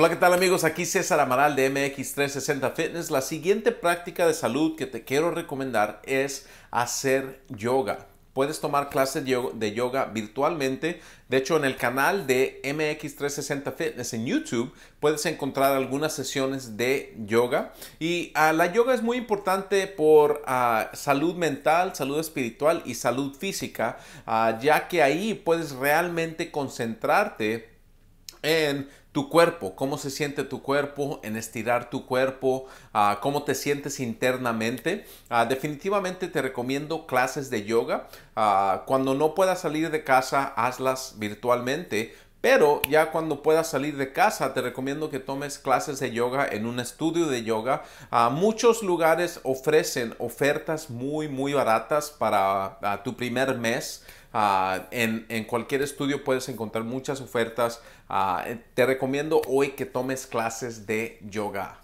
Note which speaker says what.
Speaker 1: Hola, ¿qué tal amigos? Aquí César Amaral de MX360 Fitness. La siguiente práctica de salud que te quiero recomendar es hacer yoga. Puedes tomar clases de yoga virtualmente. De hecho, en el canal de MX360 Fitness en YouTube puedes encontrar algunas sesiones de yoga. Y ah, la yoga es muy importante por ah, salud mental, salud espiritual y salud física, ah, ya que ahí puedes realmente concentrarte en tu cuerpo, cómo se siente tu cuerpo, en estirar tu cuerpo, ah, cómo te sientes internamente. Ah, definitivamente te recomiendo clases de yoga. Ah, cuando no puedas salir de casa, hazlas virtualmente, pero ya cuando puedas salir de casa, te recomiendo que tomes clases de yoga en un estudio de yoga. Ah, muchos lugares ofrecen ofertas muy, muy baratas para ah, tu primer mes. Ah, en, cualquier estudio puedes encontrar muchas ofertas. te recomiendo hoy que tomes clases de yoga.